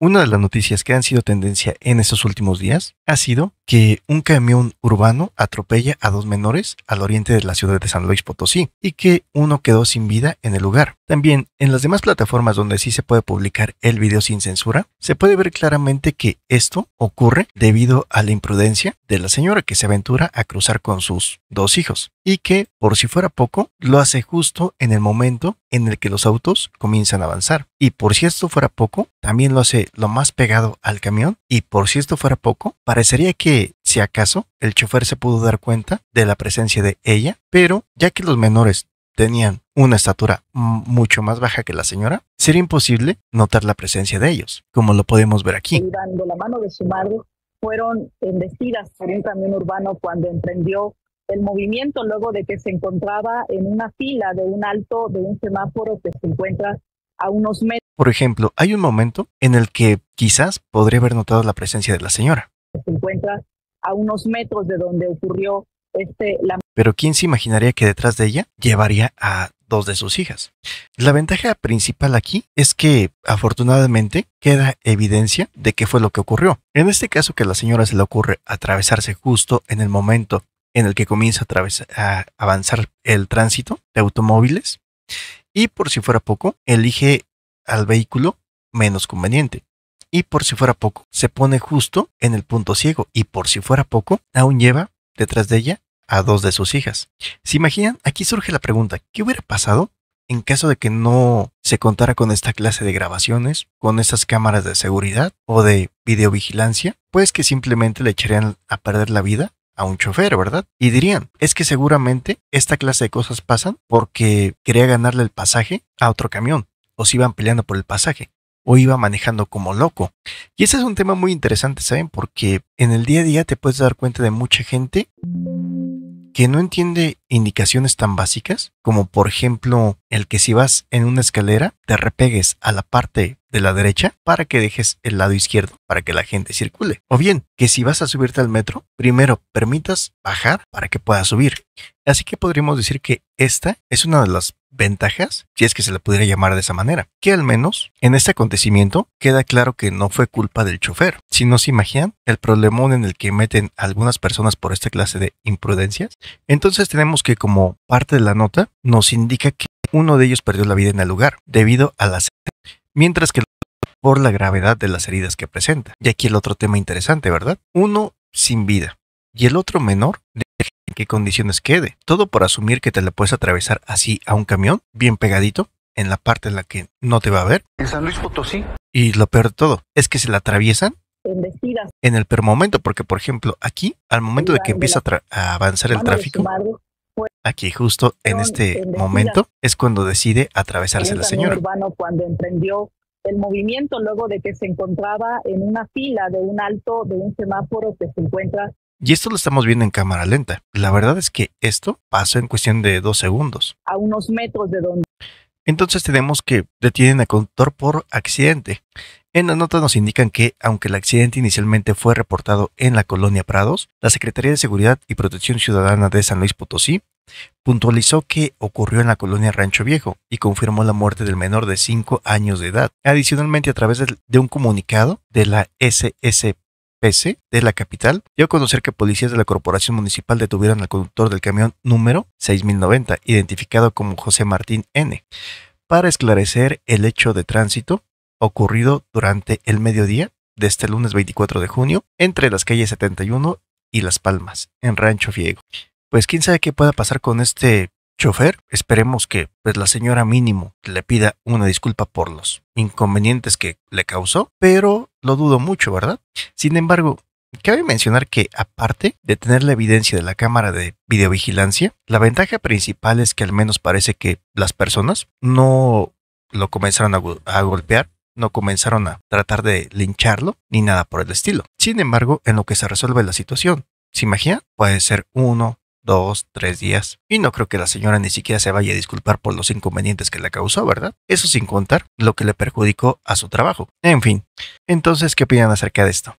Una de las noticias que han sido tendencia en estos últimos días ha sido que un camión urbano atropella a dos menores al oriente de la ciudad de San Luis Potosí y que uno quedó sin vida en el lugar. También en las demás plataformas donde sí se puede publicar el video sin censura, se puede ver claramente que esto ocurre debido a la imprudencia de la señora que se aventura a cruzar con sus dos hijos y que, por si fuera poco, lo hace justo en el momento en el que los autos comienzan a avanzar. Y por si esto fuera poco, también lo hace lo más pegado al camión y por si esto fuera poco, parecería que si acaso el chofer se pudo dar cuenta de la presencia de ella, pero ya que los menores tenían una estatura mucho más baja que la señora, sería imposible notar la presencia de ellos, como lo podemos ver aquí. Iban la mano de su madre, fueron embestidas por un camión urbano cuando emprendió el movimiento luego de que se encontraba en una fila de un alto de un semáforo que se encuentra a unos metros. Por ejemplo, hay un momento en el que quizás podría haber notado la presencia de la señora. Se encuentra a unos metros de donde ocurrió este, Pero ¿quién se imaginaría que detrás de ella llevaría a dos de sus hijas? La ventaja principal aquí es que afortunadamente queda evidencia de qué fue lo que ocurrió. En este caso que a la señora se le ocurre atravesarse justo en el momento en el que comienza a, a avanzar el tránsito de automóviles y por si fuera poco elige al vehículo menos conveniente. Y por si fuera poco, se pone justo en el punto ciego. Y por si fuera poco, aún lleva detrás de ella a dos de sus hijas. ¿Se imaginan? Aquí surge la pregunta, ¿qué hubiera pasado en caso de que no se contara con esta clase de grabaciones, con estas cámaras de seguridad o de videovigilancia? Pues que simplemente le echarían a perder la vida a un chofer, ¿verdad? Y dirían, es que seguramente esta clase de cosas pasan porque quería ganarle el pasaje a otro camión o se iban peleando por el pasaje o iba manejando como loco. Y ese es un tema muy interesante, ¿saben? Porque en el día a día te puedes dar cuenta de mucha gente que no entiende indicaciones tan básicas como por ejemplo el que si vas en una escalera te repegues a la parte de la derecha para que dejes el lado izquierdo para que la gente circule. O bien que si vas a subirte al metro, primero permitas bajar para que puedas subir. Así que podríamos decir que esta es una de las ventajas, si es que se la pudiera llamar de esa manera, que al menos en este acontecimiento queda claro que no fue culpa del chofer. Si no se imaginan el problemón en el que meten algunas personas por esta clase de imprudencias, entonces tenemos que como parte de la nota nos indica que uno de ellos perdió la vida en el lugar debido a las mientras que por la gravedad de las heridas que presenta. Y aquí el otro tema interesante, ¿verdad? Uno sin vida y el otro menor en qué condiciones quede. Todo por asumir que te la puedes atravesar así a un camión, bien pegadito, en la parte en la que no te va a ver. En San Luis Potosí. Y lo peor de todo es que se la atraviesan en el peor momento, porque por ejemplo aquí, al momento de que empieza a, a avanzar el tráfico, aquí justo en este momento es cuando decide atravesarse la señora. Cuando emprendió el movimiento luego de que se encontraba en una fila de un alto de un semáforo que se encuentra y esto lo estamos viendo en cámara lenta. La verdad es que esto pasó en cuestión de dos segundos. A unos metros de donde. Entonces tenemos que detienen al conductor por accidente. En las notas nos indican que, aunque el accidente inicialmente fue reportado en la colonia Prados, la Secretaría de Seguridad y Protección Ciudadana de San Luis Potosí puntualizó que ocurrió en la colonia Rancho Viejo y confirmó la muerte del menor de 5 años de edad. Adicionalmente, a través de un comunicado de la SSP, PC de la capital dio a conocer que policías de la corporación municipal detuvieron al conductor del camión número 6090, identificado como José Martín N., para esclarecer el hecho de tránsito ocurrido durante el mediodía de este lunes 24 de junio entre las calles 71 y Las Palmas, en Rancho Fiego. Pues quién sabe qué pueda pasar con este chofer, esperemos que pues, la señora mínimo le pida una disculpa por los inconvenientes que le causó, pero lo dudo mucho, ¿verdad? Sin embargo, Cabe mencionar que, aparte de tener la evidencia de la cámara de videovigilancia, la ventaja principal es que al menos parece que las personas no lo comenzaron a, a, golpear, no comenzaron a tratar de lincharlo, ni nada por el estilo. Sin embargo, en lo que se resuelve la situación, ¿se imagina? Puede ser uno, dos, tres días. Y no creo que la señora ni siquiera se vaya a disculpar por los inconvenientes que le causó, ¿verdad? Eso sin contar lo que le perjudicó a su trabajo. En fin, entonces, ¿qué opinan acerca de esto?